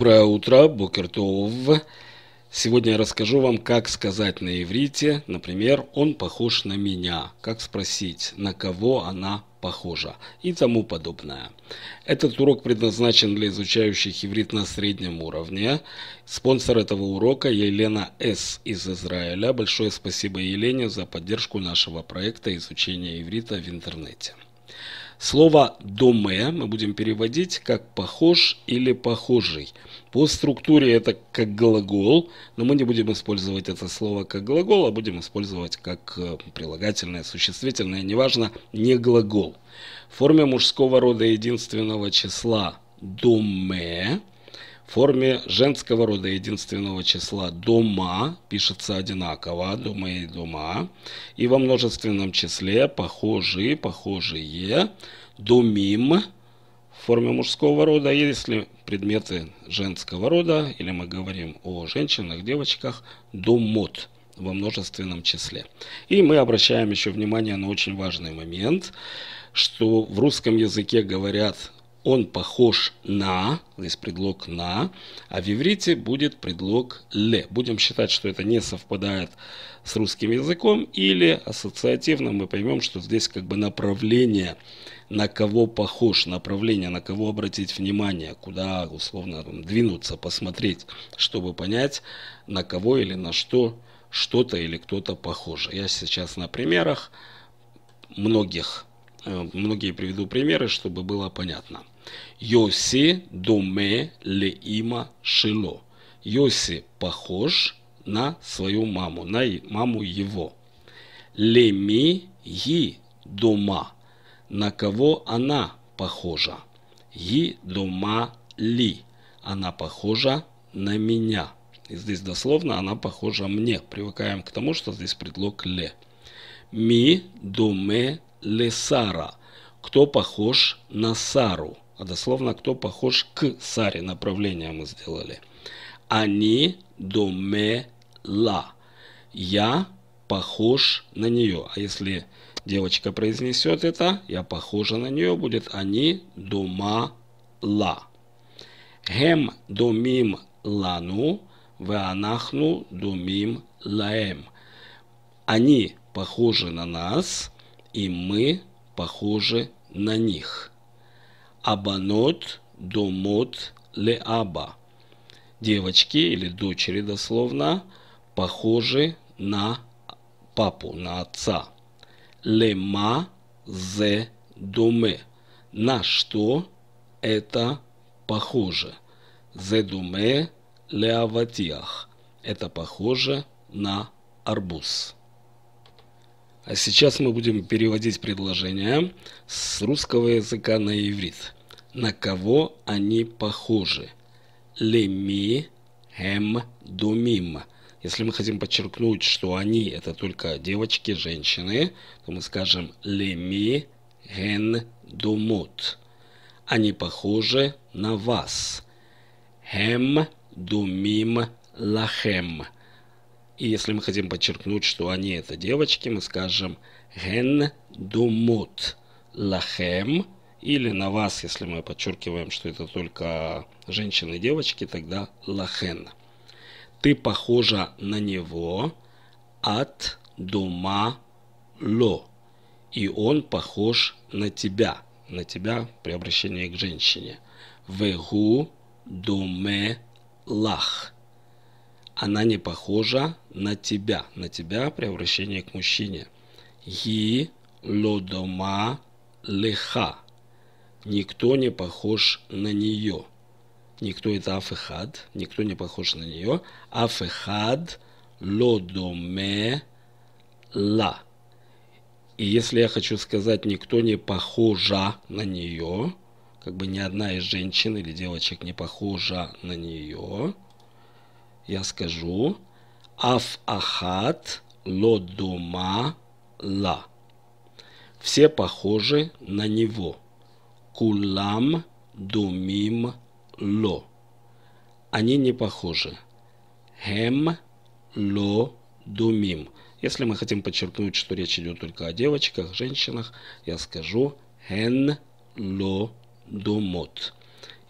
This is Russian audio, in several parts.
Доброе утро, Бокертов. Сегодня я расскажу вам, как сказать на иврите, например, он похож на меня, как спросить, на кого она похожа и тому подобное. Этот урок предназначен для изучающих иврит на среднем уровне. Спонсор этого урока Елена С. из Израиля. Большое спасибо Елене за поддержку нашего проекта изучения иврита в интернете. Слово «доме» мы будем переводить как «похож» или «похожий». По структуре это как глагол, но мы не будем использовать это слово как глагол, а будем использовать как э, прилагательное, существительное, неважно, не глагол. В форме мужского рода единственного числа «доме» В форме женского рода единственного числа дома пишется одинаково, дома и дома, и во множественном числе похожие, похожие, домим в форме мужского рода, если предметы женского рода, или мы говорим о женщинах, девочках, домот во множественном числе. И мы обращаем еще внимание на очень важный момент, что в русском языке говорят он похож на, здесь предлог на, а в иврите будет предлог ле. Будем считать, что это не совпадает с русским языком или ассоциативно мы поймем, что здесь как бы направление на кого похож, направление, на кого обратить внимание, куда условно там, двинуться, посмотреть, чтобы понять, на кого или на что что-то или кто-то похоже. Я сейчас на примерах многих, э, многие приведу примеры, чтобы было понятно. Йоси доме има шило. Йоси похож на свою маму, на маму его. Леми ги дома. На кого она похожа? Ги дома ли. Она похожа на меня. И здесь дословно она похожа мне. Привыкаем к тому, что здесь предлог ле. Ми доме ле сара. Кто похож на Сару? а дословно кто похож к саре направление мы сделали. Они ла. Я похож на нее. А если девочка произнесет это, я похожа на нее, будет они дома ла. Хем домим лану, веанахну домим лаем. Они похожи на нас, и мы похожи на них. Абанот домот леаба. Девочки или дочери дословно похожи на папу, на отца. Лема зе думе. На что это похоже? Зе думе леаватиах. Это похоже на арбуз. А сейчас мы будем переводить предложение с русского языка на иврит на кого они похожи. Леми, Хэм, Думим. Если мы хотим подчеркнуть, что они это только девочки, женщины, то мы скажем Леми, Ген, Думут. Они похожи на вас. Хэм, Думим, Лахем. И если мы хотим подчеркнуть, что они это девочки, мы скажем Ген, Думут, Лахем, или на вас, если мы подчеркиваем, что это только женщины и девочки, тогда лахен. Ты похожа на него от дома ло. И он похож на тебя, на тебя при обращении к женщине. Вегу доме лах. Она не похожа на тебя, на тебя при обращении к мужчине. Ги лодома леха Никто не похож на нее. Никто это афехад, никто не похож на нее. Афехад лодоме ла. И если я хочу сказать, никто не похожа на нее, как бы ни одна из женщин или девочек не похожа на нее, я скажу аф ахат лодома ла. Все похожи на него. Кулам думим ло. Они не похожи. Хем ло думим. Если мы хотим подчеркнуть, что речь идет только о девочках, женщинах, я скажу хен ло думот.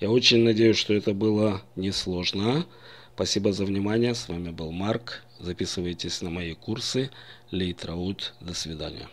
Я очень надеюсь, что это было несложно. Спасибо за внимание. С вами был Марк. Записывайтесь на мои курсы. Лейтраут. До свидания.